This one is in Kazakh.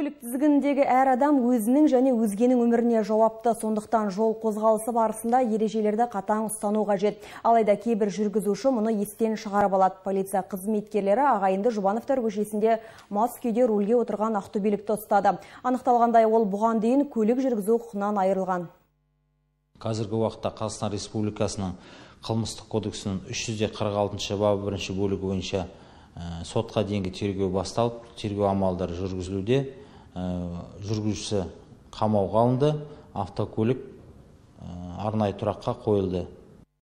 көлік тізгініндегі әр адам өзінің және өзгенің өміріне жауапты сондықтан жол қозғалысы барысында ережелерді қатаң ұстану қажет алайда кейбір жүргізуші мұны естен шығарып алады полиция қызметкерлері ағайынды жұбановтар көшесінде мас күйде рульге отырған ақтөбелікті ұстады анықталғандай ол бұған дейін көлік жүргізу құқығынан айырылған қазіргі уақытта қазақстан республикасының қылмыстық кодексінің үш жүз қырық алтыншы бабы бірінші бөлігі бойынша э, сотқа дейінгі тергеу басталып тергеу амалдары жүргізілуде Э, жүргізушісі қамауға алынды автокөлік э, арнайы тұраққа қойылды